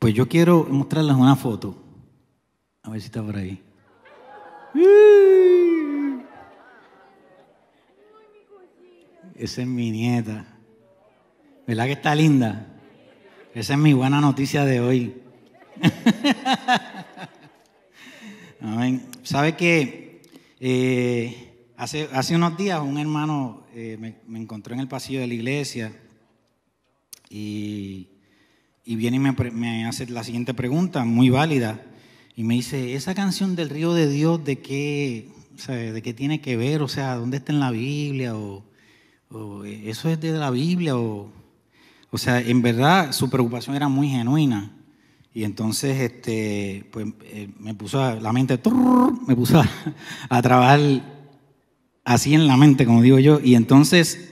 Pues yo quiero mostrarles una foto. A ver si está por ahí. Esa es mi nieta. ¿Verdad que está linda? Esa es mi buena noticia de hoy. Amén. ¿Sabe qué? Eh, hace, hace, unos días un hermano eh, me, me, encontró en el pasillo de la iglesia y y viene y me, hace la siguiente pregunta, muy válida, y me dice, ¿esa canción del río de Dios de qué, de qué tiene que ver? O sea, ¿dónde está en la Biblia? O, ¿Eso es de la Biblia? O, o sea, en verdad su preocupación era muy genuina. Y entonces este, pues, eh, me puso la mente, me puso a, trabajar así en la mente, como digo yo. Y entonces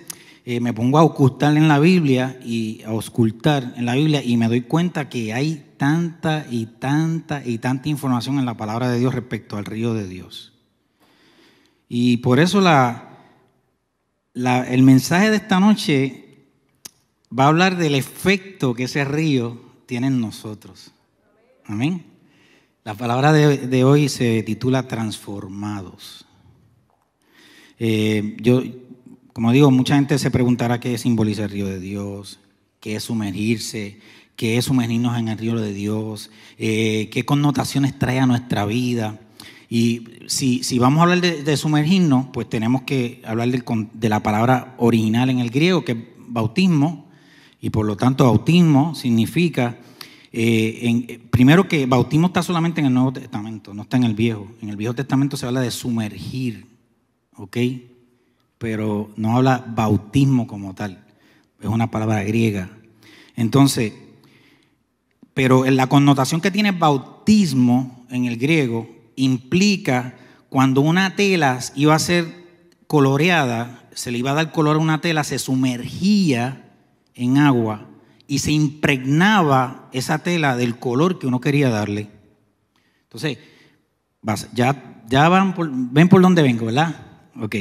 eh, me pongo a ocultar en la Biblia y a ocultar en la Biblia y me doy cuenta que hay tanta y tanta y tanta información en la palabra de Dios respecto al río de Dios. Y por eso la, el mensaje de esta noche va a hablar del efecto que ese río tiene en nosotros. Amén. La palabra de, hoy se titula transformados. Eh, yo como digo, mucha gente se preguntará qué simboliza el río de Dios, qué es sumergirse, qué es sumergirnos en el río de Dios, eh, qué connotaciones trae a nuestra vida. Y si, vamos a hablar de, sumergirnos, pues tenemos que hablar de la palabra original en el griego, que es bautismo, y por lo tanto bautismo significa, eh, eh, primero que bautismo está solamente en el Nuevo Testamento, no está en el Viejo. En el Viejo Testamento se habla de sumergir, ¿ok? pero no habla bautismo como tal. Es una palabra griega. Entonces, pero en la connotación que tiene bautismo en el griego implica cuando una tela iba a ser coloreada, se le iba a dar color a una tela, se sumergía en agua y se impregnaba esa tela del color que uno quería darle. Entonces, ya, ya van ven por dónde vengo, ¿verdad? Ok.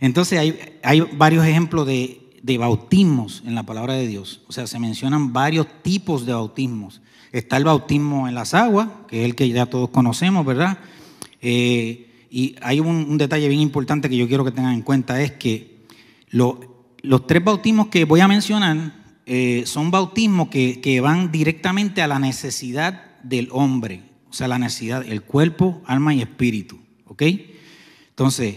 Entonces hay, varios ejemplos de, bautismos en la palabra de Dios. O sea, se mencionan varios tipos de bautismos. Está el bautismo en las aguas, que es el que ya todos conocemos, ¿verdad? Eh, y hay un, detalle bien importante que yo quiero que tengan en cuenta, es que los tres bautismos que voy a mencionar eh, son bautismos que, van directamente a la necesidad del hombre, o sea, la necesidad, el cuerpo, alma y espíritu, ¿ok? Entonces,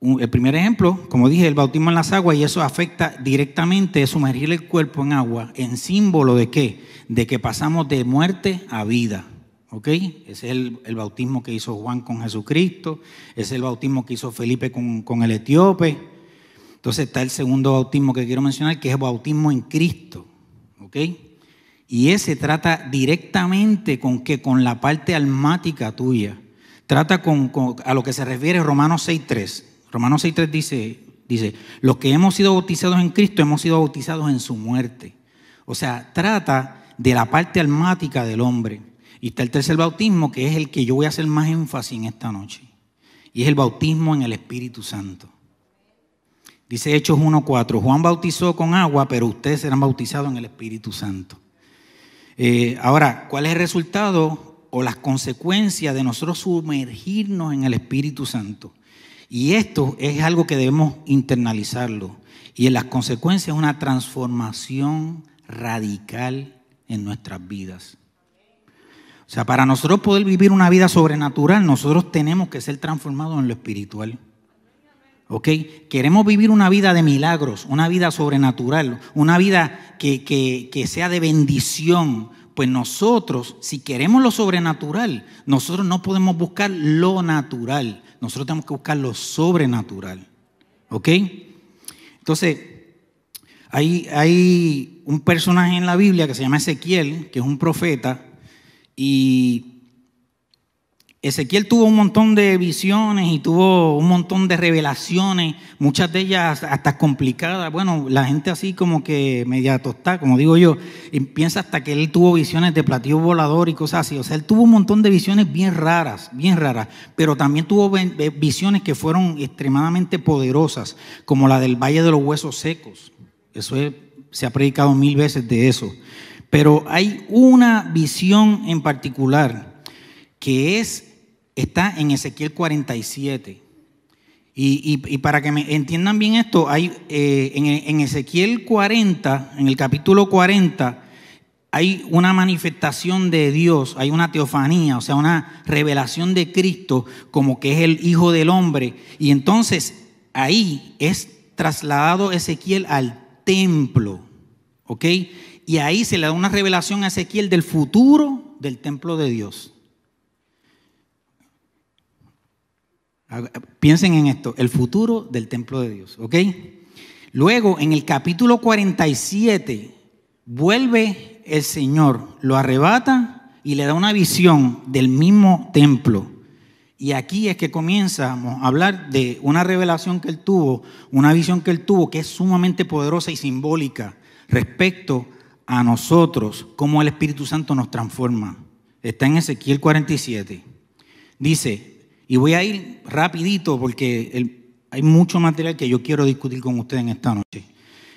el primer ejemplo, como dije, el bautismo en las aguas y eso afecta directamente sumergir el cuerpo en agua, en símbolo de qué? De que pasamos de muerte a vida. ¿Ok? Ese es el, bautismo que hizo Juan con Jesucristo, ese es el bautismo que hizo Felipe con, el etíope. Entonces está el segundo bautismo que quiero mencionar, que es el bautismo en Cristo. ¿Ok? Y ese trata directamente con que con la parte almática tuya. Trata a lo que se refiere Romanos 6.3. Romanos 6.3 dice, dice, los que hemos sido bautizados en Cristo hemos sido bautizados en su muerte. O sea, trata de la parte almática del hombre. Y está el tercer bautismo, que es el que yo voy a hacer más énfasis en esta noche. Y es el bautismo en el Espíritu Santo. Dice Hechos 1.4, Juan bautizó con agua, pero ustedes serán bautizados en el Espíritu Santo. Eh, ahora, ¿cuál es el resultado o las consecuencias de nosotros sumergirnos en el Espíritu Santo? Y esto es algo que debemos internalizarlo. Y en las consecuencias una transformación radical en nuestras vidas. O sea, para nosotros poder vivir una vida sobrenatural, nosotros tenemos que ser transformados en lo espiritual. ¿Ok? Queremos vivir una vida de milagros, una vida sobrenatural, una vida que, que sea de bendición, pues nosotros, si queremos lo sobrenatural, nosotros no podemos buscar lo natural, nosotros tenemos que buscar lo sobrenatural. ¿Ok? Entonces, hay, hay un personaje en la Biblia que se llama Ezequiel, que es un profeta, y Ezequiel tuvo un montón de visiones y tuvo un montón de revelaciones, muchas de ellas hasta complicadas. Bueno, la gente así como que media tostada, como digo yo, piensa hasta que él tuvo visiones de platillo volador y cosas así. O sea, él tuvo un montón de visiones bien raras, bien raras, pero también tuvo visiones que fueron extremadamente poderosas, como la del Valle de los Huesos Secos. Eso se ha predicado mil veces de eso. Pero hay una visión en particular que es está en Ezequiel 47. Y, para que me entiendan bien esto, hay, eh, en, en Ezequiel 40, en el capítulo 40, hay una manifestación de Dios, hay una teofanía, o sea, una revelación de Cristo como que es el Hijo del Hombre. Y entonces ahí es trasladado Ezequiel al templo, ¿ok? Y ahí se le da una revelación a Ezequiel del futuro del templo de Dios. Piensen en esto, el futuro del templo de Dios, ¿ok? Luego, en el capítulo 47, vuelve el Señor, lo arrebata y le da una visión del mismo templo. Y aquí es que comienzamos a hablar de una revelación que él tuvo, una visión que él tuvo que es sumamente poderosa y simbólica respecto a nosotros, cómo el Espíritu Santo nos transforma. Está en Ezequiel 47. Dice, y voy a ir rapidito porque hay mucho material que yo quiero discutir con ustedes en esta noche.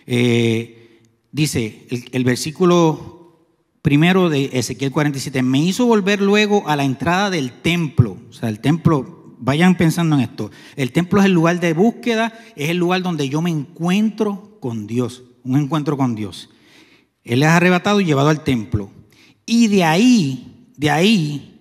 Eh, dice el, el versículo primero de Ezequiel 47, me hizo volver luego a la entrada del templo, o sea, el templo vayan pensando en esto. El templo es el lugar de búsqueda, es el lugar donde yo me encuentro con Dios, un encuentro con Dios. Él es arrebatado y llevado al templo. Y de ahí, de ahí,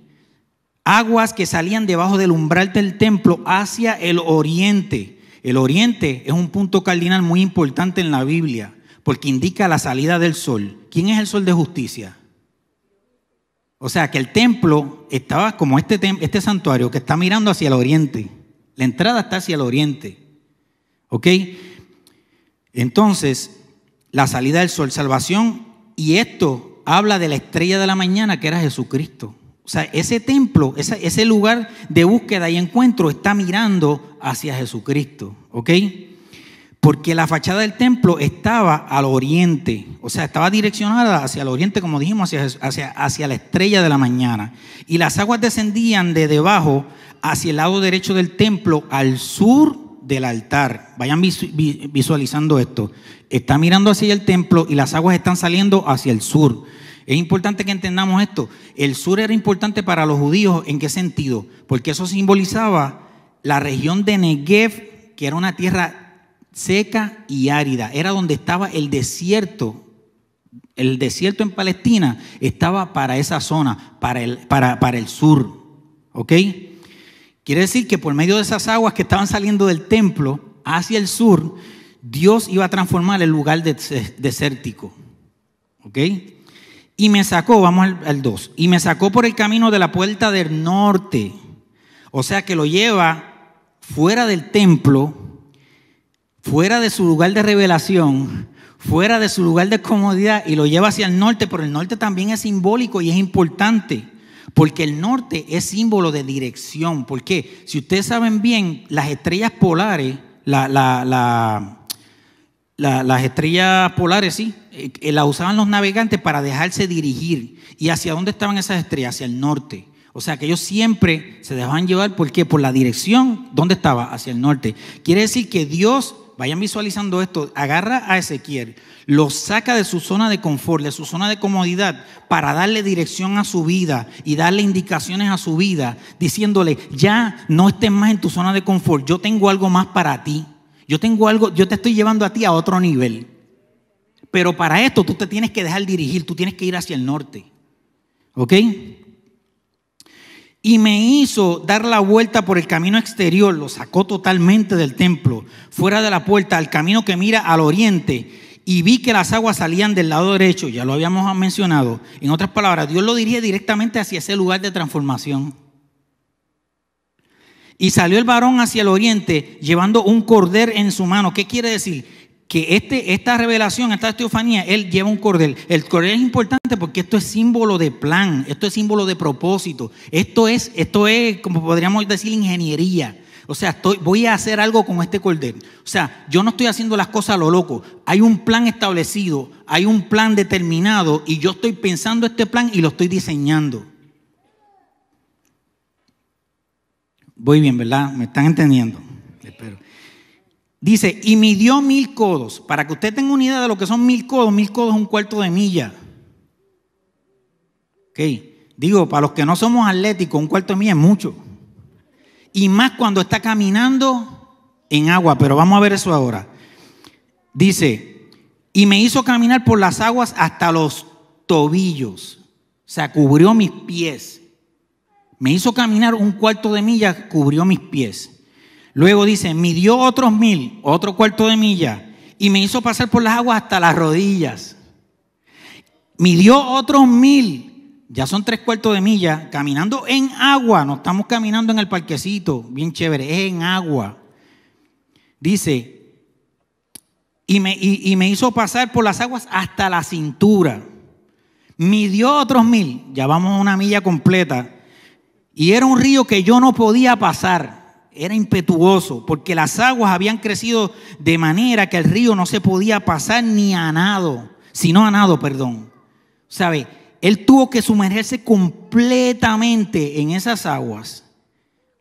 aguas que salían debajo del umbral del templo hacia el oriente. El oriente es un punto cardinal muy importante en la Biblia porque indica la salida del sol. ¿Quién es el sol de justicia? O sea que el templo estaba como este, este santuario que está mirando hacia el oriente. La entrada está hacia el oriente. ¿Ok? Entonces, la salida del sol, salvación, y esto habla de la estrella de la mañana que era Jesucristo. O sea, ese templo, ese, lugar de búsqueda y encuentro está mirando hacia Jesucristo, ¿ok? Porque la fachada del templo estaba al oriente, o sea, estaba direccionada hacia el oriente, como dijimos, hacia, hacia la estrella de la mañana. Y las aguas descendían de debajo hacia el lado derecho del templo, al sur del altar. Vayan visualizando esto. Está mirando hacia el templo y las aguas están saliendo hacia el sur. Es importante que entendamos esto. El sur era importante para los judíos. ¿En qué sentido? Porque eso simbolizaba la región de Negev, que era una tierra seca y árida. Era donde estaba el desierto. El desierto en Palestina estaba para esa zona, para el, para, para el sur. ¿Ok? Quiere decir que por medio de esas aguas que estaban saliendo del templo hacia el sur, Dios iba a transformar el lugar desértico. ¿Ok? Y me sacó, vamos al 2, y me sacó por el camino de la puerta del norte. O sea que lo lleva fuera del templo, fuera de su lugar de revelación, fuera de su lugar de comodidad y lo lleva hacia el norte, pero el norte también es simbólico y es importante, porque el norte es símbolo de dirección. Porque Si ustedes saben bien, las estrellas polares, la, la, la las estrellas polares, sí, eh, eh, las usaban los navegantes para dejarse dirigir. ¿Y hacia dónde estaban esas estrellas? Hacia el norte. O sea que ellos siempre se dejaban llevar, ¿por qué? Por la dirección, ¿dónde estaba? Hacia el norte. Quiere decir que Dios, vayan visualizando esto, agarra a Ezequiel, lo saca de su zona de confort, de su zona de comodidad, para darle dirección a su vida y darle indicaciones a su vida, diciéndole, ya no estés más en tu zona de confort, yo tengo algo más para ti. Yo tengo algo, yo te estoy llevando a ti a otro nivel. Pero para esto tú te tienes que dejar dirigir, tú tienes que ir hacia el norte. ¿Ok? Y me hizo dar la vuelta por el camino exterior, lo sacó totalmente del templo, fuera de la puerta, al camino que mira al oriente. Y vi que las aguas salían del lado derecho, ya lo habíamos mencionado. En otras palabras, Dios lo diría directamente hacia ese lugar de transformación. Y salió el varón hacia el oriente llevando un cordel en su mano. ¿Qué quiere decir? Que este, esta revelación, esta teofanía, él lleva un cordel. El cordel es importante porque esto es símbolo de plan, esto es símbolo de propósito. Esto es, esto es como podríamos decir, ingeniería. O sea, estoy, voy a hacer algo con este cordel. O sea, yo no estoy haciendo las cosas a lo loco. Hay un plan establecido, hay un plan determinado y yo estoy pensando este plan y lo estoy diseñando. Voy bien, ¿verdad? Me están entendiendo. Dice, y midió mil codos. Para que usted tenga una idea de lo que son mil codos, mil codos es un cuarto de milla. Ok. Digo, para los que no somos atléticos, un cuarto de milla es mucho. Y más cuando está caminando en agua, pero vamos a ver eso ahora. Dice, y me hizo caminar por las aguas hasta los tobillos. O sea, cubrió mis pies. Me hizo caminar un cuarto de milla, cubrió mis pies. Luego dice, midió otros mil, otro cuarto de milla, y me hizo pasar por las aguas hasta las rodillas. Midió otros mil, ya son tres cuartos de milla, caminando en agua, no estamos caminando en el parquecito, bien chévere, es en agua. Dice, y me, me, hizo pasar por las aguas hasta la cintura. Midió otros mil, ya vamos a una milla completa. Y era un río que yo no podía pasar. Era impetuoso porque las aguas habían crecido de manera que el río no se podía pasar ni a nado, sino a nado, perdón. ¿Sabe? Él tuvo que sumergirse completamente en esas aguas,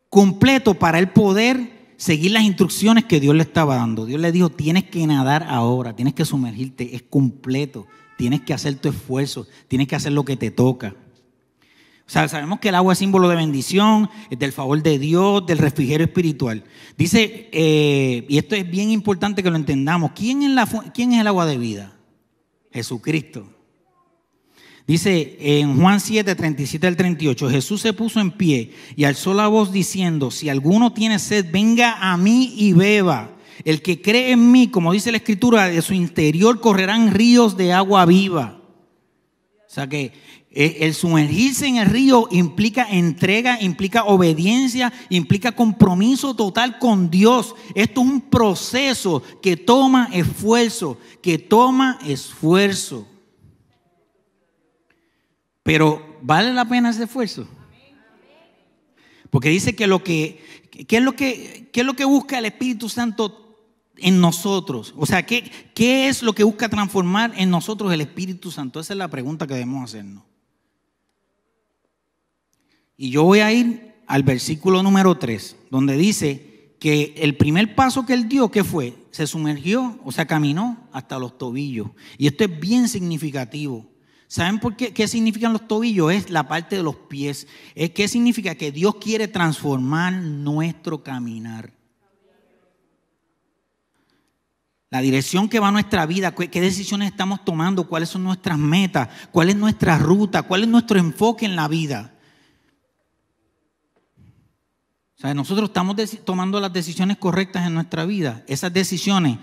completo para él poder seguir las instrucciones que Dios le estaba dando. Dios le dijo, tienes que nadar ahora, tienes que sumergirte, es completo, tienes que hacer tu esfuerzo, tienes que hacer lo que te toca. O sea, sabemos que el agua es símbolo de bendición, del favor de Dios, del refrigerio espiritual. Dice, eh, y esto es bien importante que lo entendamos, ¿quién es, quién es el agua de vida? Jesucristo. Dice en Juan 7, 37 al 38, Jesús se puso en pie y alzó la voz diciendo, si alguno tiene sed, venga a mí y beba. El que cree en mí, como dice la escritura, de su interior correrán ríos de agua viva. O sea que eh, el sumergirse en el río implica entrega, implica obediencia, implica compromiso total con Dios. Esto es un proceso que toma esfuerzo, que toma esfuerzo. Pero vale la pena ese esfuerzo. Porque dice que lo que, ¿qué es lo que, es lo que busca el Espíritu Santo en nosotros? O sea, ¿qué, ¿qué es lo que busca transformar en nosotros el Espíritu Santo? Esa es la pregunta que debemos hacernos. Y yo voy a ir al versículo número 3, donde dice que el primer paso que él dio, ¿qué fue? Se sumergió, o sea, caminó hasta los tobillos. Y esto es bien significativo. ¿Saben por qué? ¿Qué significan los tobillos? Es la parte de los pies. ¿Qué significa? Que Dios quiere transformar nuestro caminar. La dirección que va nuestra vida, qué decisiones estamos tomando, cuáles son nuestras metas, cuál es nuestra ruta, cuál es nuestro enfoque en la vida nosotros estamos tomando las decisiones correctas en nuestra vida. Esas decisiones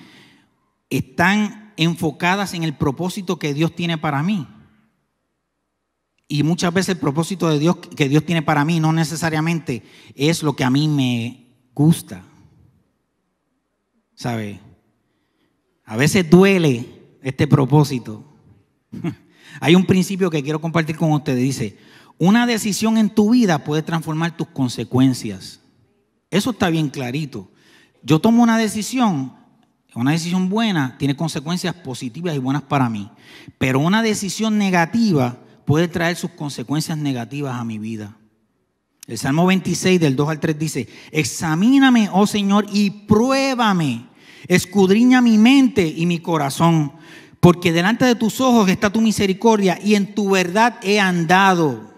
están enfocadas en el propósito que Dios tiene para mí. Y muchas veces el propósito de Dios que Dios tiene para mí no necesariamente es lo que a mí me gusta. ¿Sabe? A veces duele este propósito. Hay un principio que quiero compartir con ustedes. Dice, una decisión en tu vida puede transformar tus consecuencias. Eso está bien clarito. Yo tomo una decisión, una decisión buena tiene consecuencias positivas y buenas para mí, pero una decisión negativa puede traer sus consecuencias negativas a mi vida. El Salmo 26 del 2 al 3 dice, examíname, oh Señor, y pruébame, escudriña mi mente y mi corazón, porque delante de tus ojos está tu misericordia y en tu verdad he andado.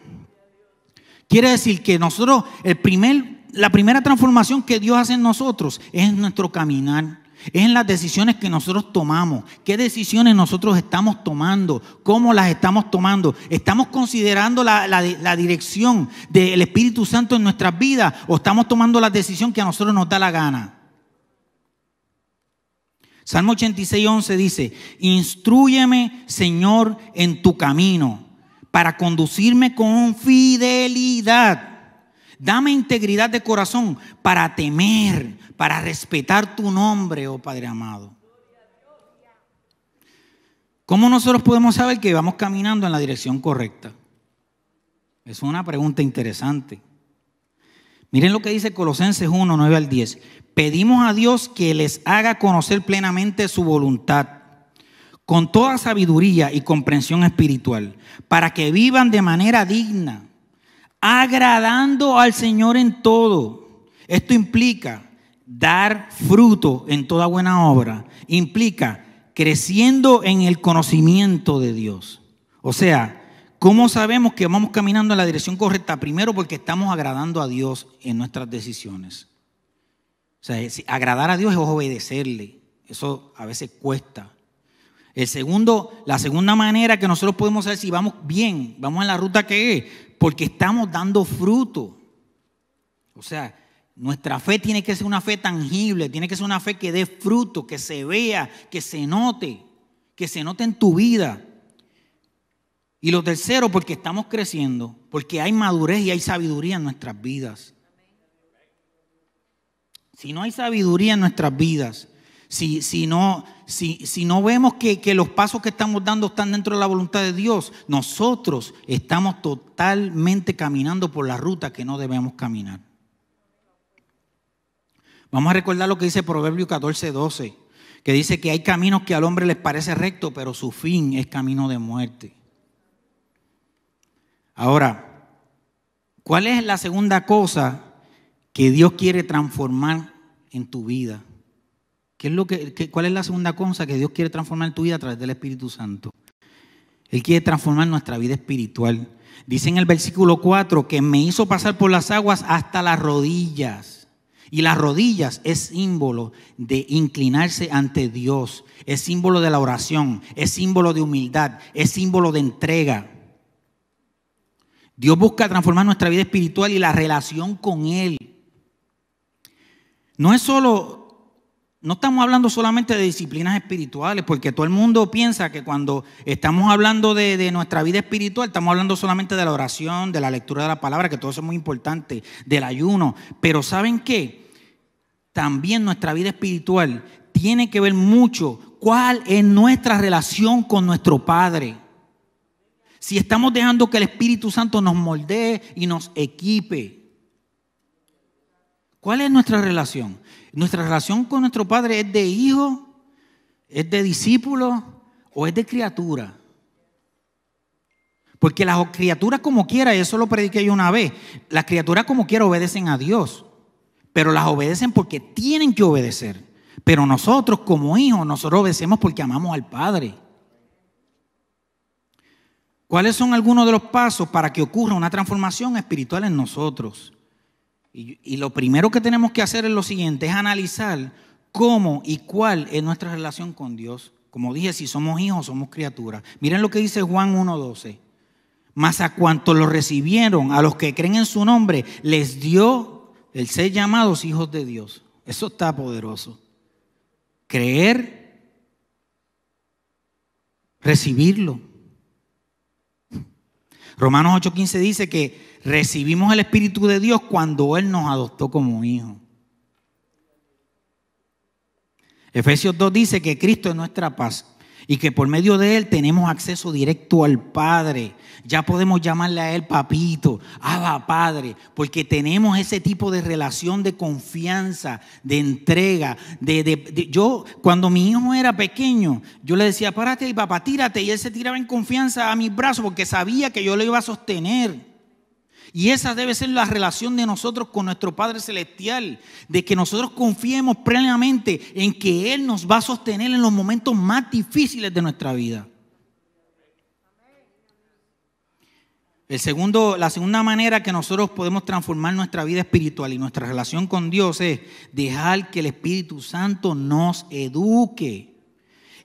Quiere decir que nosotros, el primer la primera transformación que Dios hace en nosotros es en nuestro caminar, es en las decisiones que nosotros tomamos, qué decisiones nosotros estamos tomando, cómo las estamos tomando. ¿Estamos considerando la, dirección del Espíritu Santo en nuestras vidas o estamos tomando la decisión que a nosotros nos da la gana? Salmo 86, 11 dice, instruyeme Señor en tu camino para conducirme con fidelidad Dame integridad de corazón para temer, para respetar tu nombre, oh Padre amado. ¿Cómo nosotros podemos saber que vamos caminando en la dirección correcta? Es una pregunta interesante. Miren lo que dice Colosenses 1, 9 al 10. Pedimos a Dios que les haga conocer plenamente su voluntad, con toda sabiduría y comprensión espiritual, para que vivan de manera digna agradando al Señor en todo. Esto implica dar fruto en toda buena obra. Implica creciendo en el conocimiento de Dios. O sea, ¿cómo sabemos que vamos caminando en la dirección correcta? Primero porque estamos agradando a Dios en nuestras decisiones. O sea, agradar a Dios es obedecerle. Eso a veces cuesta. El segundo, la segunda manera que nosotros podemos saber si vamos bien, vamos en la ruta que es, porque estamos dando fruto. O sea, nuestra fe tiene que ser una fe tangible, tiene que ser una fe que dé fruto, que se vea, que se note, que se note en tu vida. Y lo tercero, porque estamos creciendo, porque hay madurez y hay sabiduría en nuestras vidas. Si no hay sabiduría en nuestras vidas, si, no, si, no vemos que, que, los pasos que estamos dando están dentro de la voluntad de Dios, nosotros estamos totalmente caminando por la ruta que no debemos caminar. Vamos a recordar lo que dice Proverbio 14, 12, que dice que hay caminos que al hombre les parece recto, pero su fin es camino de muerte. Ahora, ¿cuál es la segunda cosa que Dios quiere transformar en tu vida? es lo que, ¿Cuál es la segunda cosa que Dios quiere transformar en tu vida a través del Espíritu Santo? Él quiere transformar nuestra vida espiritual. Dice en el versículo 4 que me hizo pasar por las aguas hasta las rodillas. Y las rodillas es símbolo de inclinarse ante Dios, es símbolo de la oración, es símbolo de humildad, es símbolo de entrega. Dios busca transformar nuestra vida espiritual y la relación con Él. No es solo no estamos hablando solamente de disciplinas espirituales, porque todo el mundo piensa que cuando estamos hablando de, nuestra vida espiritual, estamos hablando solamente de la oración, de la lectura de la palabra, que todo eso es muy importante, del ayuno. Pero ¿saben qué? También nuestra vida espiritual tiene que ver mucho cuál es nuestra relación con nuestro Padre. Si estamos dejando que el Espíritu Santo nos moldee y nos equipe. ¿Cuál es nuestra relación? ¿Nuestra relación con nuestro Padre es de hijo, es de discípulo o es de criatura? Porque las criaturas como quiera, eso lo prediqué yo una vez, las criaturas como quiera obedecen a Dios, pero las obedecen porque tienen que obedecer. Pero nosotros como hijos, nosotros obedecemos porque amamos al Padre. ¿Cuáles son algunos de los pasos para que ocurra una transformación espiritual en nosotros? Y, lo primero que tenemos que hacer es lo siguiente, es analizar cómo y cuál es nuestra relación con Dios. Como dije, si somos hijos, somos criaturas. Miren lo que dice Juan 1.12. Mas a cuantos lo recibieron, a los que creen en su nombre, les dio el ser llamados hijos de Dios. Eso está poderoso. Creer, recibirlo. Romanos 8.15 dice que recibimos el Espíritu de Dios cuando Él nos adoptó como Hijo. Efesios 2 dice que Cristo es nuestra paz y que por medio de Él tenemos acceso directo al Padre. Ya podemos llamarle a Él papito, aba, Padre, porque tenemos ese tipo de relación de confianza, de entrega. De, Yo, cuando mi hijo era pequeño, yo le decía, párate y papá, tírate. Y él se tiraba en confianza a mis brazos porque sabía que yo lo iba a sostener. Y esa debe ser la relación de nosotros con nuestro Padre Celestial, de que nosotros confiemos plenamente en que Él nos va a sostener en los momentos más difíciles de nuestra vida. El segundo, la segunda manera que nosotros podemos transformar nuestra vida espiritual y nuestra relación con Dios es dejar que el Espíritu Santo nos eduque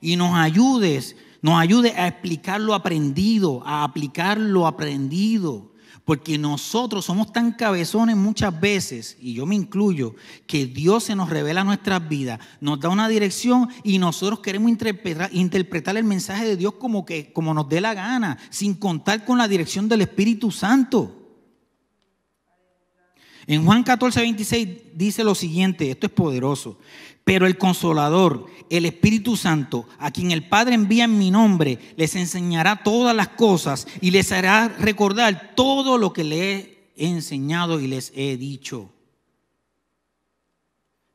y nos ayude, nos ayude a explicar lo aprendido, a aplicar lo aprendido. Porque nosotros somos tan cabezones muchas veces, y yo me incluyo, que Dios se nos revela nuestras vidas, nos da una dirección y nosotros queremos interpretar, el mensaje de Dios como, que, como nos dé la gana, sin contar con la dirección del Espíritu Santo. En Juan 14, 26 dice lo siguiente, esto es poderoso, pero el consolador, el Espíritu Santo, a quien el Padre envía en mi nombre, les enseñará todas las cosas y les hará recordar todo lo que le he enseñado y les he dicho.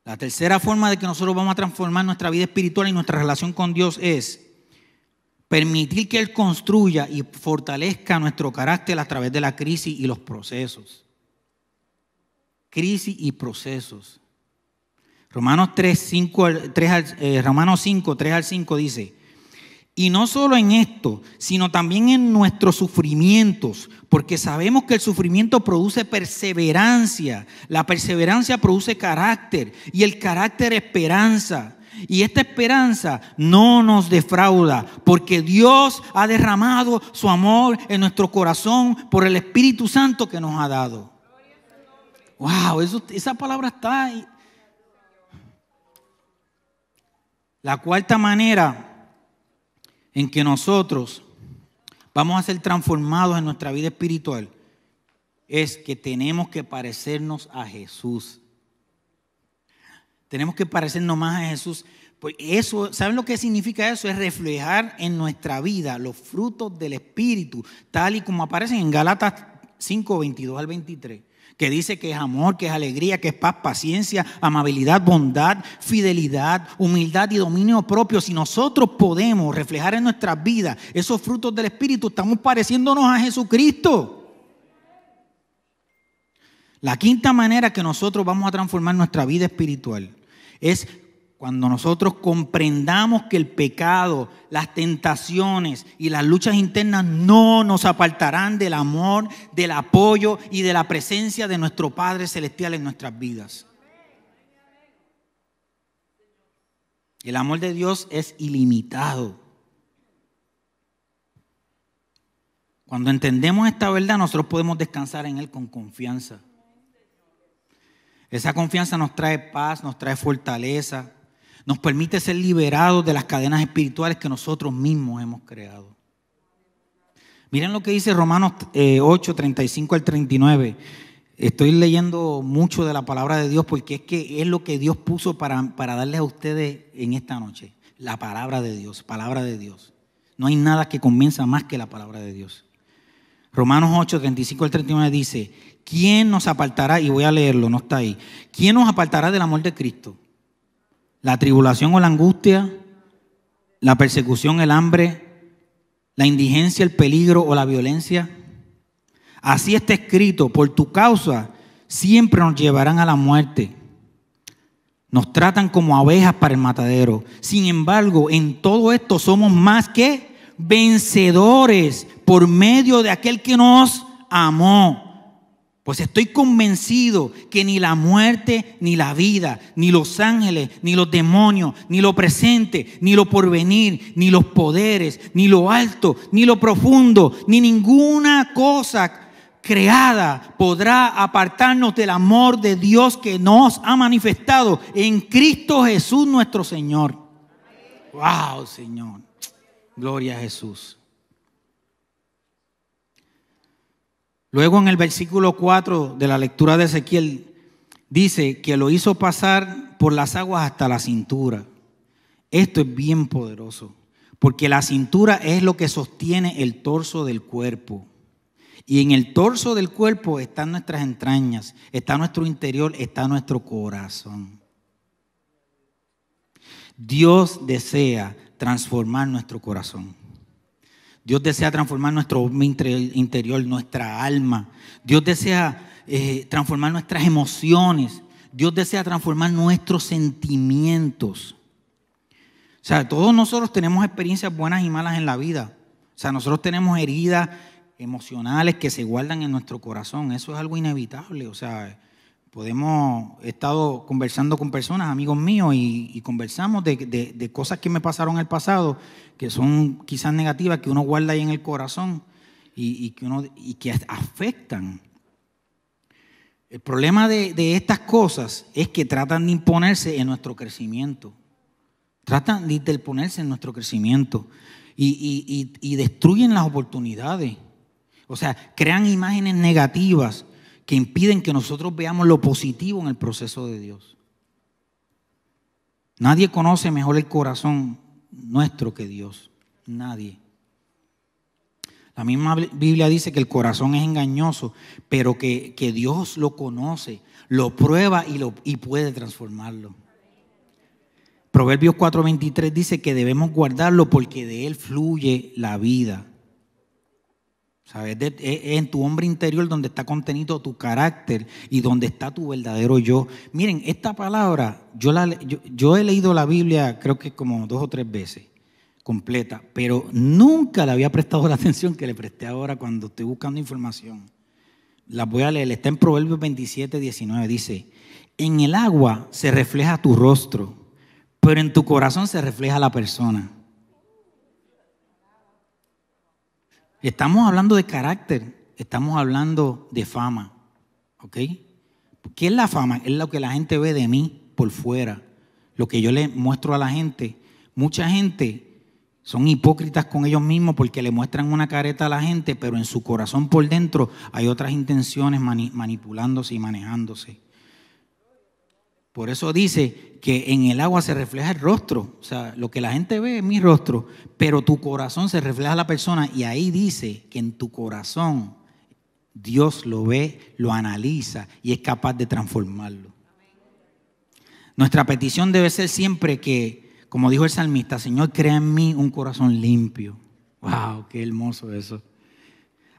La tercera forma de que nosotros vamos a transformar nuestra vida espiritual y nuestra relación con Dios es permitir que Él construya y fortalezca nuestro carácter a través de la crisis y los procesos crisis y procesos. Romanos 3, eh, Romanos 5, 3 al 5 dice, y no solo en esto, sino también en nuestros sufrimientos, porque sabemos que el sufrimiento produce perseverancia, la perseverancia produce carácter y el carácter esperanza. Y esta esperanza no nos defrauda, porque Dios ha derramado su amor en nuestro corazón por el Espíritu Santo que nos ha dado. Wow, esa palabra está ahí. La cuarta manera en que nosotros vamos a ser transformados en nuestra vida espiritual es que tenemos que parecernos a Jesús. Tenemos que parecernos más a Jesús. Pues eso, ¿saben lo que significa eso? Es reflejar en nuestra vida los frutos del Espíritu, tal y como aparecen en Galatas 5, 22 al 23 que dice que es amor, que es alegría, que es paz, paciencia, amabilidad, bondad, fidelidad, humildad y dominio propio, si nosotros podemos reflejar en nuestras vidas esos frutos del Espíritu, estamos pareciéndonos a Jesucristo. La quinta manera que nosotros vamos a transformar nuestra vida espiritual es cuando nosotros comprendamos que el pecado, las tentaciones y las luchas internas no nos apartarán del amor, del apoyo y de la presencia de nuestro Padre Celestial en nuestras vidas. El amor de Dios es ilimitado. Cuando entendemos esta verdad, nosotros podemos descansar en Él con confianza. Esa confianza nos trae paz, nos trae fortaleza, nos permite ser liberados de las cadenas espirituales que nosotros mismos hemos creado. Miren lo que dice Romanos 8, eh, 35 al 39. Estoy leyendo mucho de la palabra de Dios porque es que es lo que Dios puso para, para darles a ustedes en esta noche. La palabra de Dios, palabra de Dios. No hay nada que comienza más que la palabra de Dios. Romanos 8, 35 al 39 dice, ¿quién nos apartará? Y voy a leerlo, no está ahí. ¿Quién nos apartará del amor de Cristo? la tribulación o la angustia, la persecución, el hambre, la indigencia, el peligro o la violencia. Así está escrito, por tu causa siempre nos llevarán a la muerte. Nos tratan como abejas para el matadero. Sin embargo, en todo esto somos más que vencedores por medio de aquel que nos amó. Pues estoy convencido que ni la muerte, ni la vida, ni los ángeles, ni los demonios, ni lo presente, ni lo porvenir, ni los poderes, ni lo alto, ni lo profundo, ni ninguna cosa creada podrá apartarnos del amor de Dios que nos ha manifestado en Cristo Jesús nuestro Señor. Wow, Señor. Gloria a Jesús. Luego en el versículo 4 de la lectura de Ezequiel dice que lo hizo pasar por las aguas hasta la cintura. Esto es bien poderoso, porque la cintura es lo que sostiene el torso del cuerpo. Y en el torso del cuerpo están nuestras entrañas, está nuestro interior, está nuestro corazón. Dios desea transformar nuestro corazón. Dios desea transformar nuestro interior, nuestra alma. Dios desea eh, transformar nuestras emociones. Dios desea transformar nuestros sentimientos. O sea, todos nosotros tenemos experiencias buenas y malas en la vida. O sea, nosotros tenemos heridas emocionales que se guardan en nuestro corazón. Eso es algo inevitable. O sea, podemos, he estado conversando con personas, amigos míos, y, conversamos de, cosas que me pasaron en el pasado, que son quizás negativas, que uno guarda ahí en el corazón y, que, uno, y que afectan. El problema de, estas cosas es que tratan de imponerse en nuestro crecimiento. Tratan de interponerse en nuestro crecimiento y, y destruyen las oportunidades. O sea, crean imágenes negativas que impiden que nosotros veamos lo positivo en el proceso de Dios. Nadie conoce mejor el corazón nuestro que Dios. Nadie. La misma Biblia dice que el corazón es engañoso, pero que, Dios lo conoce, lo prueba y, lo, y puede transformarlo. Proverbios 4:23 dice que debemos guardarlo porque de él fluye la vida. ¿Sabes? Es e, en tu hombre interior donde está contenido tu carácter y donde está tu verdadero yo. Miren, esta palabra, yo, la, yo, yo, he leído la Biblia creo que como dos o tres veces completa, pero nunca le había prestado la atención que le presté ahora cuando estoy buscando información. La voy a leer, está en Proverbios 27, 19, dice, en el agua se refleja tu rostro, pero en tu corazón se refleja la persona. Estamos hablando de carácter, estamos hablando de fama. ¿Ok? ¿Qué es la fama? Es lo que la gente ve de mí por fuera, lo que yo le muestro a la gente. Mucha gente son hipócritas con ellos mismos porque le muestran una careta a la gente, pero en su corazón por dentro hay otras intenciones manipulándose y manejándose. Por eso dice que en el agua se refleja el rostro. O sea, lo que la gente ve es mi rostro, pero tu corazón se refleja a la persona. Y ahí dice que en tu corazón Dios lo ve, lo analiza y es capaz de transformarlo. Nuestra petición debe ser siempre que, como dijo el salmista, Señor, crea en mí un corazón limpio. ¡Wow! ¡Qué hermoso eso!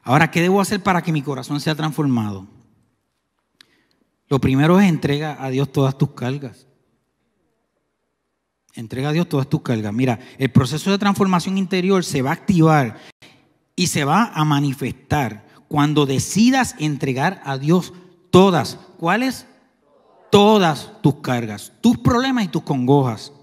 Ahora, ¿qué debo hacer para que mi corazón sea transformado? Lo primero es entrega a Dios todas tus cargas. Entrega a Dios todas tus cargas. Mira, el proceso de transformación interior se va a activar y se va a manifestar cuando decidas entregar a Dios todas. ¿Cuáles? Todas tus cargas, tus problemas y tus congojas.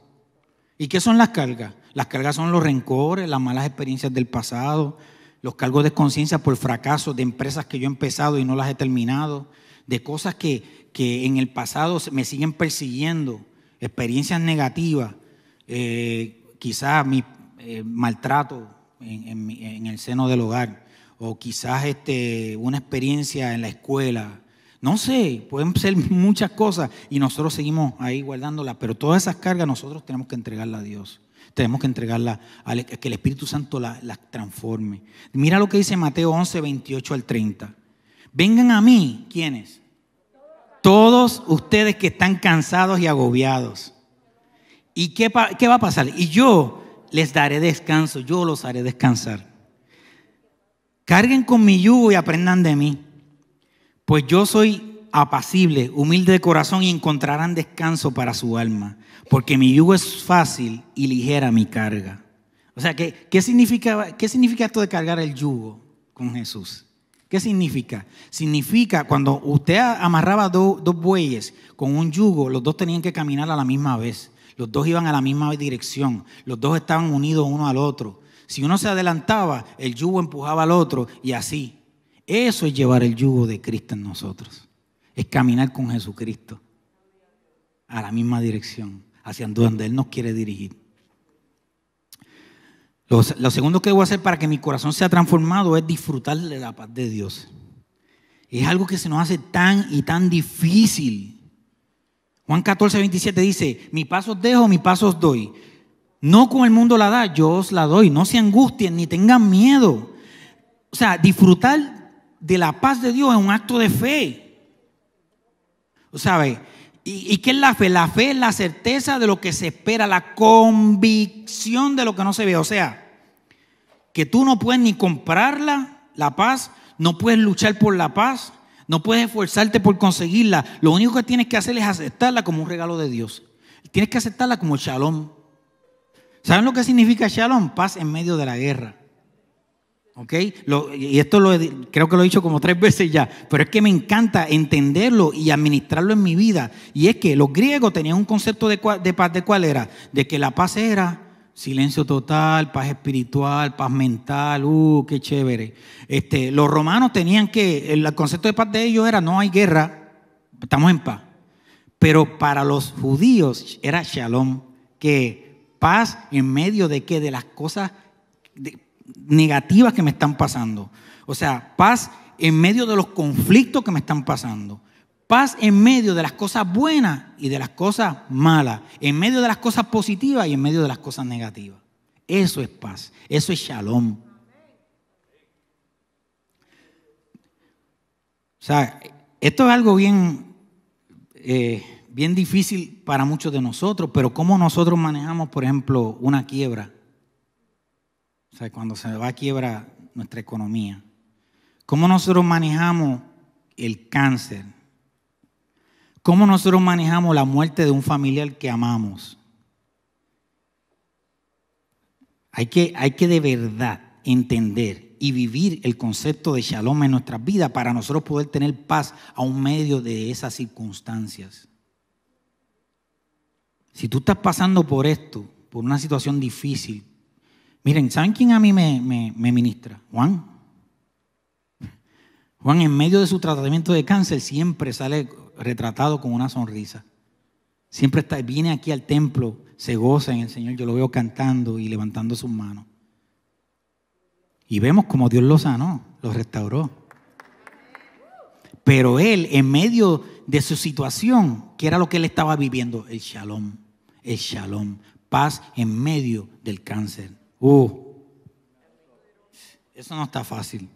¿Y qué son las cargas? Las cargas son los rencores, las malas experiencias del pasado, los cargos de conciencia por fracaso de empresas que yo he empezado y no las he terminado, de cosas que, en el pasado me siguen persiguiendo, experiencias negativas, eh, quizás mi eh, maltrato en, el seno del hogar, o quizás este, una experiencia en la escuela. No sé, pueden ser muchas cosas y nosotros seguimos ahí guardándolas, pero todas esas cargas nosotros tenemos que entregarlas a Dios. Tenemos que entregarlas, a que el Espíritu Santo las la transforme. Mira lo que dice Mateo 11, 28 al 30 vengan a mí, ¿quiénes? Todos ustedes que están cansados y agobiados. ¿Y qué, va a pasar? Y yo les daré descanso, yo los haré descansar. Carguen con mi yugo y aprendan de mí, pues yo soy apacible, humilde de corazón y encontrarán descanso para su alma, porque mi yugo es fácil y ligera mi carga. O sea, qué qué significa esto de cargar el yugo con Jesús? ¿Qué significa? Significa cuando usted amarraba dos bueyes con un yugo, los dos tenían que caminar a la misma vez. Los dos iban a la misma dirección. Los dos estaban unidos uno al otro. Si uno se adelantaba, el yugo empujaba al otro y así. Eso es llevar el yugo de Cristo en nosotros. Es caminar con Jesucristo a la misma dirección, hacia donde Él nos quiere dirigir. Lo, segundo que voy a hacer para que mi corazón sea transformado es disfrutar de la paz de Dios. Es algo que se nos hace tan y tan difícil. Juan 14, 27 dice, mi paso os dejo, mi paso os doy. No con el mundo la da, yo os la doy. No se angustien ni tengan miedo. O sea, disfrutar de la paz de Dios es un acto de fe. O sea, ¿Y, qué es la fe? La fe es la certeza de lo que se espera, la convicción de lo que no se ve. O sea, que tú no puedes ni comprarla, la paz, no puedes luchar por la paz, no puedes esforzarte por conseguirla. Lo único que tienes que hacer es aceptarla como un regalo de Dios. Tienes que aceptarla como shalom. ¿Saben lo que significa shalom? Paz en medio de la guerra. ¿Ok? y esto lo, creo que lo he dicho como tres veces ya, pero es que me encanta entenderlo y administrarlo en mi vida. Y es que los griegos tenían un concepto de, paz, ¿de cuál era? De que la paz era silencio total, paz espiritual, paz mental, uh, qué chévere. Este, los romanos tenían que, el concepto de paz de ellos era no hay guerra, estamos en paz. Pero para los judíos era shalom, que paz en medio de qué, de las cosas negativas que me están pasando. O sea, paz en medio de los conflictos que me están pasando. Paz en medio de las cosas buenas y de las cosas malas. En medio de las cosas positivas y en medio de las cosas negativas. Eso es paz. Eso es shalom. O sea, esto es algo bien, eh, bien difícil para muchos de nosotros, pero cómo nosotros manejamos, por ejemplo, una quiebra o sea, cuando se va a quiebra nuestra economía. ¿Cómo nosotros manejamos el cáncer? ¿Cómo nosotros manejamos la muerte de un familiar que amamos? Hay que, hay que de verdad entender y vivir el concepto de shalom en nuestras vidas para nosotros poder tener paz a un medio de esas circunstancias. Si tú estás pasando por esto, por una situación difícil, Miren, ¿saben quién a mí me, ministra? Juan. Juan en medio de su tratamiento de cáncer siempre sale retratado con una sonrisa. Siempre está, viene aquí al templo, se goza en el Señor. Yo lo veo cantando y levantando sus manos. Y vemos como Dios lo sanó, lo restauró. Pero él, en medio de su situación, que era lo que él estaba viviendo? El shalom, el shalom, paz en medio del cáncer. Uh, eso no está fácil.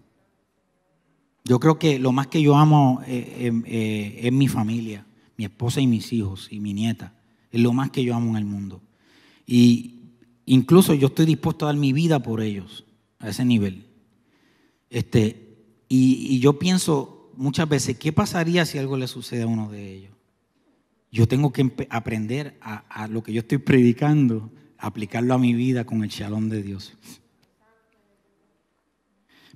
Yo creo que lo más que yo amo eh, em, eh, es mi familia, mi esposa y mis hijos y mi nieta. Es lo más que yo amo en el mundo. Y incluso yo estoy dispuesto a dar mi vida por ellos, a ese nivel. Este, y, yo pienso muchas veces, ¿qué pasaría si algo le sucede a uno de ellos? Yo tengo que aprender a lo que yo estoy predicando aplicarlo a mi vida con el chalón de Dios.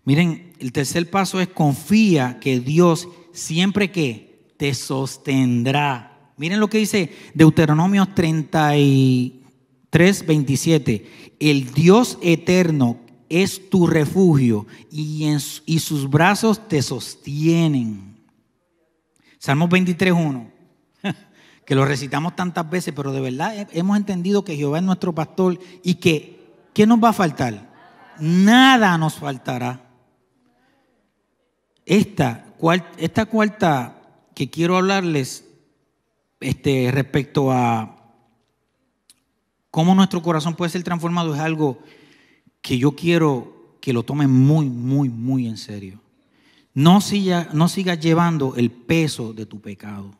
Miren, el tercer paso es confía que Dios siempre que te sostendrá. Miren lo que dice Deuteronomio 33, 27. El Dios eterno es tu refugio y, en, y sus brazos te sostienen. Salmos 23, 1 que lo recitamos tantas veces, pero de verdad hemos entendido que Jehová es nuestro pastor y que, ¿qué nos va a faltar? Nada nos faltará. Esta, cuarta que quiero hablarles este, respecto a cómo nuestro corazón puede ser transformado es algo que yo quiero que lo tomen muy, muy, muy en serio. no sigas llevando el peso de tu pecado.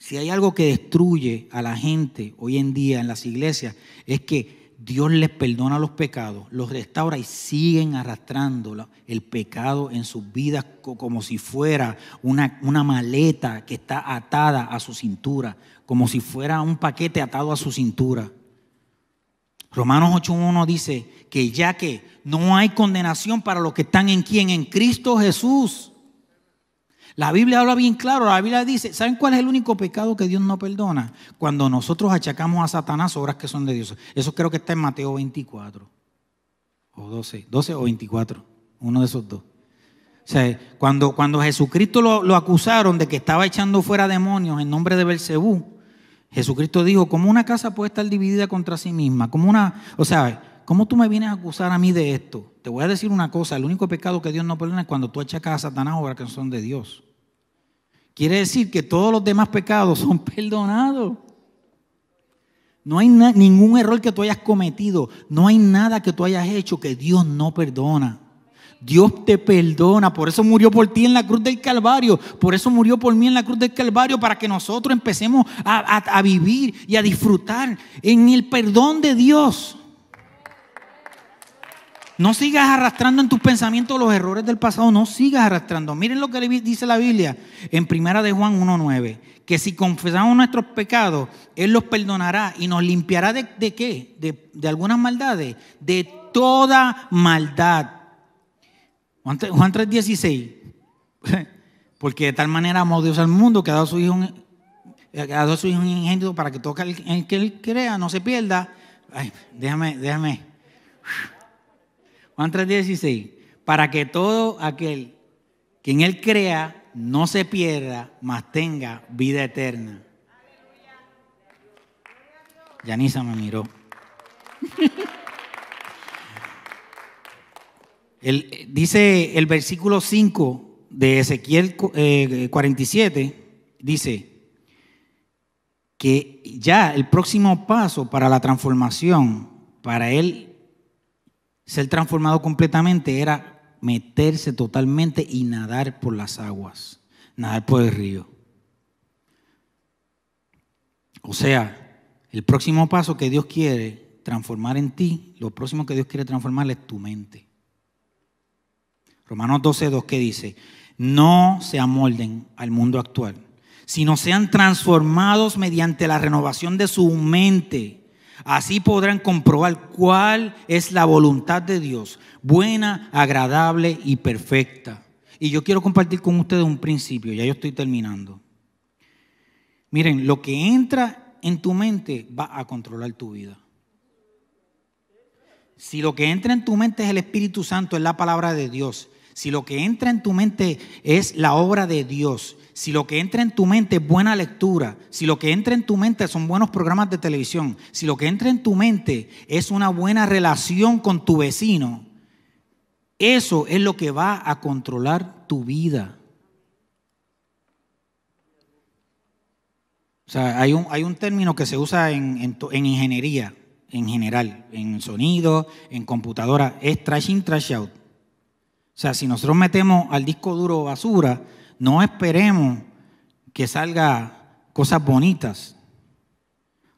Si hay algo que destruye a la gente hoy en día en las iglesias, es que Dios les perdona los pecados, los restaura y siguen arrastrando el pecado en sus vidas como si fuera una, maleta que está atada a su cintura, como si fuera un paquete atado a su cintura. Romanos 8.1 dice que ya que no hay condenación para los que están en quien, en Cristo Jesús. La Biblia habla bien claro, la Biblia dice, ¿saben cuál es el único pecado que Dios no perdona? Cuando nosotros achacamos a Satanás obras que son de Dios. Eso creo que está en Mateo 24, o 12, 12 o 24, uno de esos dos. O sea, cuando, cuando Jesucristo lo, lo, acusaron de que estaba echando fuera demonios en nombre de Belcebú, Jesucristo dijo, como una casa puede estar dividida contra sí misma? Como una, o sea, ¿Cómo tú me vienes a acusar a mí de esto? Te voy a decir una cosa, el único pecado que Dios no perdona es cuando tú achacas a Satanás obras que son de Dios. Quiere decir que todos los demás pecados son perdonados. No hay ningún error que tú hayas cometido, no hay nada que tú hayas hecho que Dios no perdona. Dios te perdona, por eso murió por ti en la cruz del Calvario, por eso murió por mí en la cruz del Calvario, para que nosotros empecemos a, a vivir y a disfrutar en el perdón de Dios. No sigas arrastrando en tus pensamientos los errores del pasado, no sigas arrastrando. Miren lo que le dice la Biblia en Primera de Juan 1.9, que si confesamos nuestros pecados, Él los perdonará y nos limpiará de, qué? De, algunas maldades, de toda maldad. Juan 3.16, porque de tal manera amó Dios al mundo que ha dado su Hijo, ha dado su hijo ingénito para que todo el, que Él crea no se pierda. déjame, déjame Juan 3:16, para que todo aquel que en él crea no se pierda, mas tenga vida eterna. Yanisa me miró. dice el versículo 5 de Ezequiel 47, eh, dice que ya el próximo paso para la transformación, para él ser transformado completamente era meterse totalmente y nadar por las aguas, nadar por el río. O sea, el próximo paso que Dios quiere transformar en ti, lo próximo que Dios quiere transformar es tu mente. Romanos 12, 2 que dice, no se amolden al mundo actual, sino sean transformados mediante la renovación de su mente Así podrán comprobar cuál es la voluntad de Dios, buena, agradable y perfecta. Y yo quiero compartir con ustedes un principio, ya yo estoy terminando. Miren, lo que entra en tu mente va a controlar tu vida. Si lo que entra en tu mente es el Espíritu Santo, es la palabra de Dios. Si lo que entra en tu mente es la obra de Dios si lo que entra en tu mente es buena lectura, si lo que entra en tu mente son buenos programas de televisión, si lo que entra en tu mente es una buena relación con tu vecino, eso es lo que va a controlar tu vida. O sea, hay un, hay un término que se usa en, en ingeniería, en general, en sonido, en computadora, es trash in, trash out. O sea, si nosotros metemos al disco duro basura, no esperemos que salga cosas bonitas.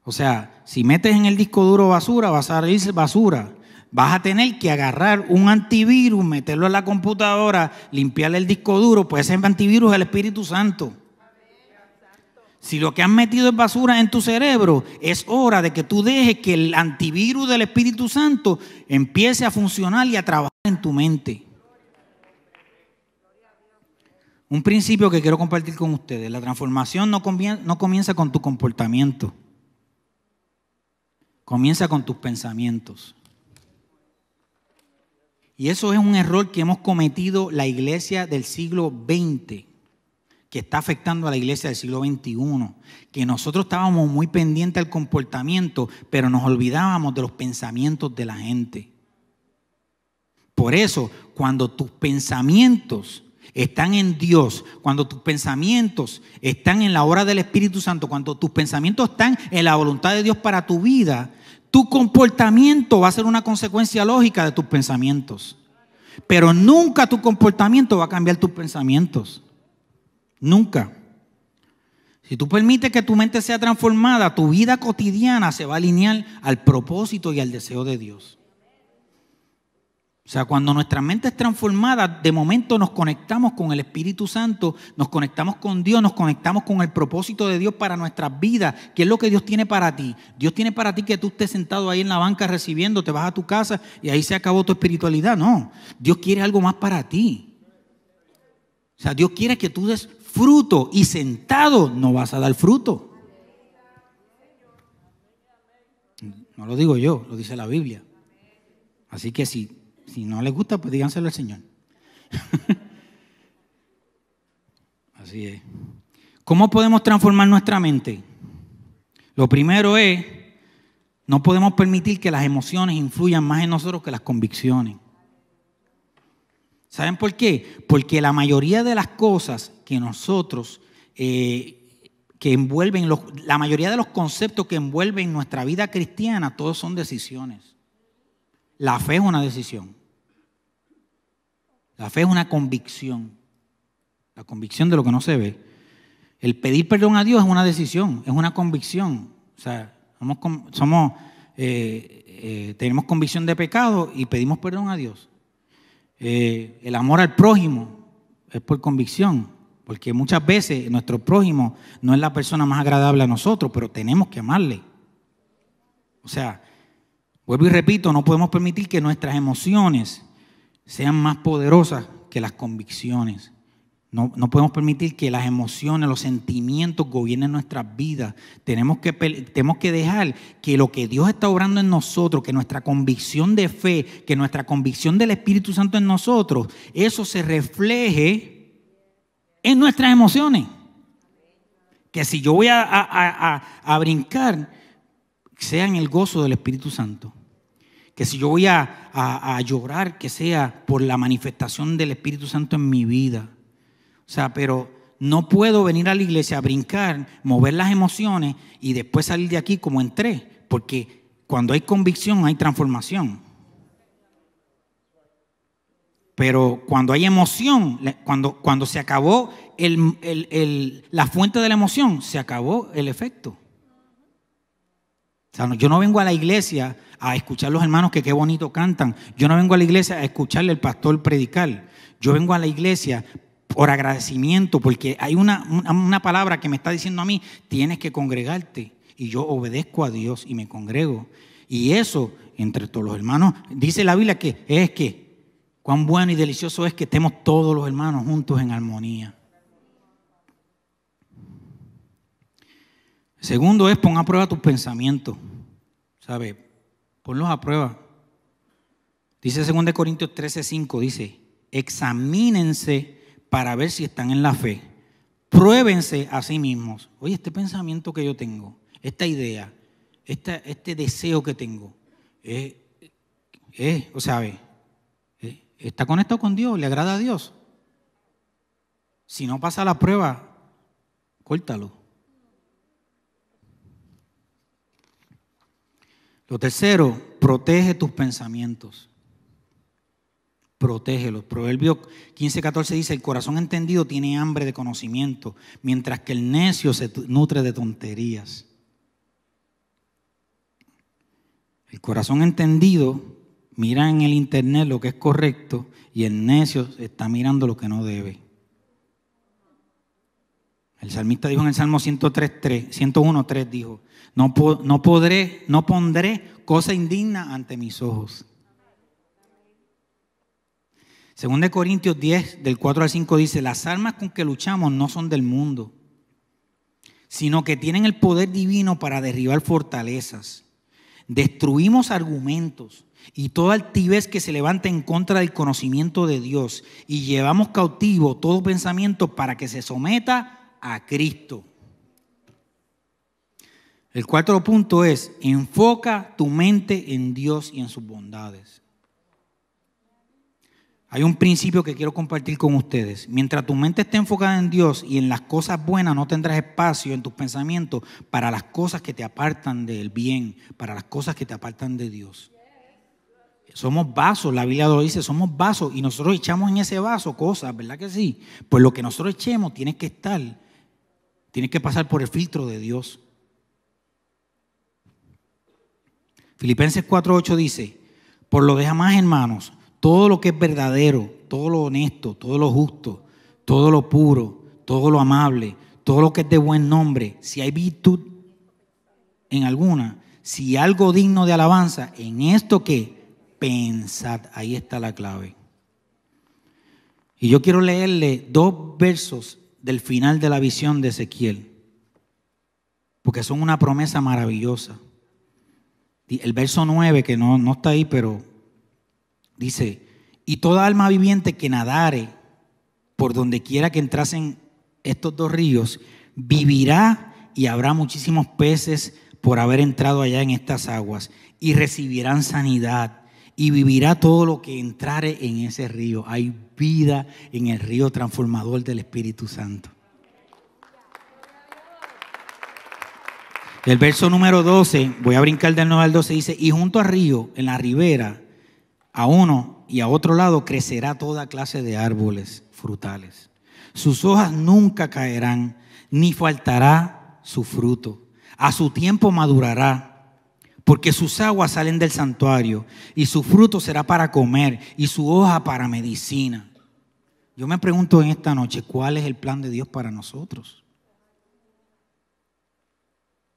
O sea, si metes en el disco duro basura, vas a salir basura. Vas a tener que agarrar un antivirus, meterlo en la computadora, limpiarle el disco duro, pues ese antivirus es el Espíritu Santo. Si lo que han metido es basura en tu cerebro, es hora de que tú dejes que el antivirus del Espíritu Santo empiece a funcionar y a trabajar en tu mente. Un principio que quiero compartir con ustedes. La transformación no, comienza con tu comportamiento. Comienza con tus pensamientos. Y eso es un error que hemos cometido la iglesia del siglo XX, que está afectando a la iglesia del siglo XXI, que nosotros estábamos muy pendientes al comportamiento, pero nos olvidábamos de los pensamientos de la gente. Por eso, cuando tus pensamientos están en Dios, cuando tus pensamientos están en la obra del Espíritu Santo, cuando tus pensamientos están en la voluntad de Dios para tu vida, tu comportamiento va a ser una consecuencia lógica de tus pensamientos. Pero nunca tu comportamiento va a cambiar tus pensamientos. Nunca. Si tú permites que tu mente sea transformada, tu vida cotidiana se va a alinear al propósito y al deseo de Dios. O sea, cuando nuestra mente es transformada, de momento nos conectamos con el Espíritu Santo, nos conectamos con Dios, nos conectamos con el propósito de Dios para nuestras vidas. ¿Qué es lo que Dios tiene para ti? Dios tiene para ti que tú estés sentado ahí en la banca recibiendo, te vas a tu casa y ahí se acabó tu espiritualidad. No, Dios quiere algo más para ti. O sea, Dios quiere que tú des fruto y sentado no vas a dar fruto. No lo digo yo, lo dice la Biblia. Así que si si no les gusta, pues díganselo al Señor. Así es. ¿Cómo podemos transformar nuestra mente? Lo primero es, no podemos permitir que las emociones influyan más en nosotros que las convicciones. ¿Saben por qué? Porque la mayoría de las cosas que nosotros, eh, que envuelven, la mayoría de los conceptos que envuelven nuestra vida cristiana, todos son decisiones. La fe es una decisión. La fe es una convicción, la convicción de lo que no se ve. El pedir perdón a Dios es una decisión, es una convicción. O sea, somos, eh, eh, tenemos convicción de pecado y pedimos perdón a Dios. Eh, el amor al prójimo es por convicción, porque muchas veces nuestro prójimo no es la persona más agradable a nosotros, pero tenemos que amarle. O sea, vuelvo y repito, no podemos permitir que nuestras emociones sean más poderosas que las convicciones. No, podemos permitir que las emociones, los sentimientos gobiernen nuestras vidas. Tenemos que, tenemos que dejar que lo que Dios está obrando en nosotros, que nuestra convicción de fe, que nuestra convicción del Espíritu Santo en nosotros, eso se refleje en nuestras emociones. Que si yo voy a, a brincar, sea en el gozo del Espíritu Santo que si yo voy a, llorar, que sea por la manifestación del Espíritu Santo en mi vida. O sea, pero no puedo venir a la iglesia a brincar, mover las emociones y después salir de aquí como entré, porque cuando hay convicción hay transformación. Pero cuando hay emoción, cuando, cuando se acabó la fuente de la emoción, se acabó el efecto. O sea, yo no vengo a la iglesia a escuchar los hermanos que qué bonito cantan. Yo no vengo a la iglesia a escucharle al pastor predicar. Yo vengo a la iglesia por agradecimiento, porque hay una, una palabra que me está diciendo a mí, tienes que congregarte. Y yo obedezco a Dios y me congrego. Y eso, entre todos los hermanos, dice la Biblia que es que cuán bueno y delicioso es que estemos todos los hermanos juntos en armonía. Segundo es pon a prueba tus pensamientos. ¿Sabe? Ponlos a prueba. Dice 2 Corintios 13, 5, dice, examínense para ver si están en la fe. Pruébense a sí mismos. Oye, este pensamiento que yo tengo, esta idea, este deseo que tengo, eh, eh, o sea, eh, ¿está conectado con Dios? ¿Le agrada a Dios? Si no pasa la prueba, córtalo. Lo tercero, protege tus pensamientos. Protégelos. Proverbio 15, 14 dice, el corazón entendido tiene hambre de conocimiento, mientras que el necio se nutre de tonterías. El corazón entendido mira en el internet lo que es correcto y el necio está mirando lo que no debe. El salmista dijo en el Salmo 103.3, 101.3 dijo, no, no, podré, no pondré cosa indigna ante mis ojos. Según de Corintios 10, del 4 al 5 dice, las armas con que luchamos no son del mundo, sino que tienen el poder divino para derribar fortalezas. Destruimos argumentos y toda altivez que se levanta en contra del conocimiento de Dios y llevamos cautivo todo pensamiento para que se someta a Cristo. El cuarto punto es, enfoca tu mente en Dios y en sus bondades. Hay un principio que quiero compartir con ustedes. Mientras tu mente esté enfocada en Dios y en las cosas buenas, no tendrás espacio en tus pensamientos para las cosas que te apartan del bien, para las cosas que te apartan de Dios. Somos vasos, la Biblia lo dice, somos vasos y nosotros echamos en ese vaso cosas, ¿verdad que sí? Pues lo que nosotros echemos tiene que estar tiene que pasar por el filtro de Dios. Filipenses 4:8 dice, por lo jamás, hermanos, todo lo que es verdadero, todo lo honesto, todo lo justo, todo lo puro, todo lo amable, todo lo que es de buen nombre, si hay virtud en alguna, si algo digno de alabanza, en esto que pensad, ahí está la clave. Y yo quiero leerle dos versos del final de la visión de Ezequiel, porque son una promesa maravillosa. El verso 9, que no, no está ahí, pero dice, y toda alma viviente que nadare por donde quiera que entrasen estos dos ríos, vivirá y habrá muchísimos peces por haber entrado allá en estas aguas y recibirán sanidad y vivirá todo lo que entrare en ese río. Hay vida en el río transformador del Espíritu Santo. El verso número 12, voy a brincar del 9 al 12, dice, y junto al río, en la ribera, a uno y a otro lado crecerá toda clase de árboles frutales. Sus hojas nunca caerán, ni faltará su fruto. A su tiempo madurará porque sus aguas salen del santuario, y su fruto será para comer, y su hoja para medicina. Yo me pregunto en esta noche, ¿cuál es el plan de Dios para nosotros?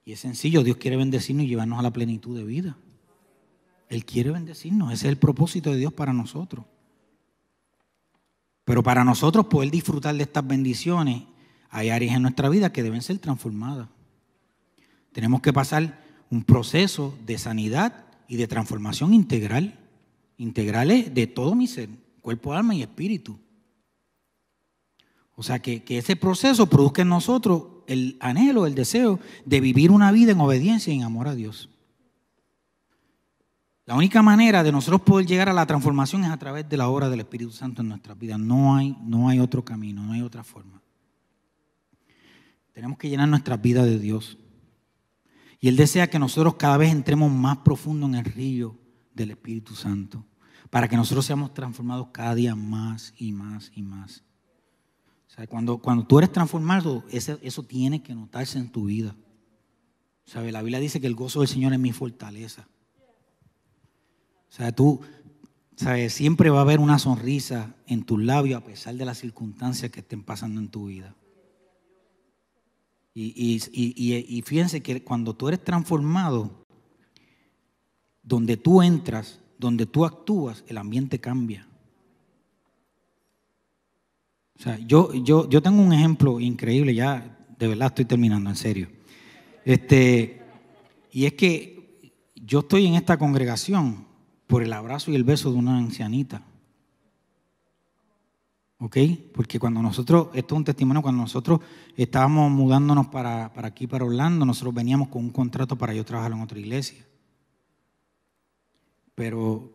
Y es sencillo, Dios quiere bendecirnos y llevarnos a la plenitud de vida. Él quiere bendecirnos, ese es el propósito de Dios para nosotros. Pero para nosotros poder disfrutar de estas bendiciones, hay áreas en nuestra vida que deben ser transformadas. Tenemos que pasar un proceso de sanidad y de transformación integral. Integrales de todo mi ser, cuerpo, alma y espíritu. O sea, que, ese proceso produzca en nosotros el anhelo, el deseo de vivir una vida en obediencia y en amor a Dios. La única manera de nosotros poder llegar a la transformación es a través de la obra del Espíritu Santo en nuestras vidas. No hay, no hay otro camino, no hay otra forma. Tenemos que llenar nuestras vidas de Dios. Y Él desea que nosotros cada vez entremos más profundo en el río del Espíritu Santo, para que nosotros seamos transformados cada día más y más y más. O cuando, cuando tú eres transformado, eso, tiene que notarse en tu vida. O la Biblia dice que el gozo del Señor es mi fortaleza. O sea, tú, ¿sabes? Siempre va a haber una sonrisa en tus labios a pesar de las circunstancias que estén pasando en tu vida. Y, fíjense que cuando tú eres transformado, donde tú entras, donde tú actúas, el ambiente cambia. O sea, yo, yo, yo tengo un ejemplo increíble, ya de verdad estoy terminando, en serio. Este, y es que yo estoy en esta congregación por el abrazo y el beso de una ancianita. ¿ok? Porque cuando nosotros, esto es un testimonio, cuando nosotros estábamos mudándonos para, aquí, para Orlando, nosotros veníamos con un contrato para yo trabajar en otra iglesia. Pero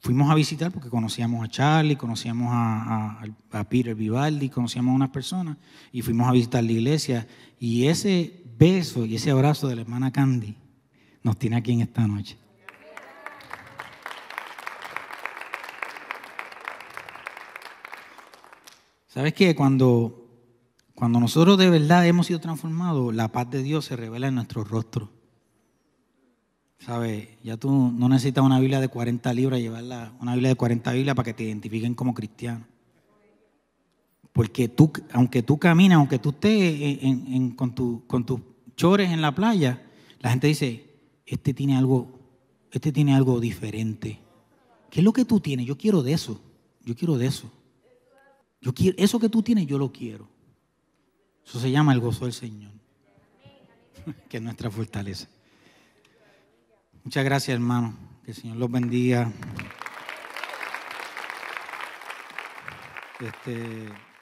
fuimos a visitar porque conocíamos a Charlie, conocíamos a, a Peter Vivaldi, conocíamos a unas personas y fuimos a visitar la iglesia. Y ese beso y ese abrazo de la hermana Candy nos tiene aquí en esta noche. ¿Sabes qué? Cuando, cuando nosotros de verdad hemos sido transformados, la paz de Dios se revela en nuestro rostro. ¿Sabes? Ya tú no necesitas una Biblia de 40 libras, llevarla, una Biblia de 40 Biblias para que te identifiquen como cristiano. Porque tú, aunque tú caminas, aunque tú estés con, tu, con tus chores en la playa, la gente dice, este tiene algo, este tiene algo diferente. ¿Qué es lo que tú tienes? Yo quiero de eso. Yo quiero de eso quiero, eso que tú tienes, yo lo quiero. Eso se llama el gozo del Señor, que es nuestra fortaleza. Muchas gracias, hermano. Que el Señor los bendiga. Este.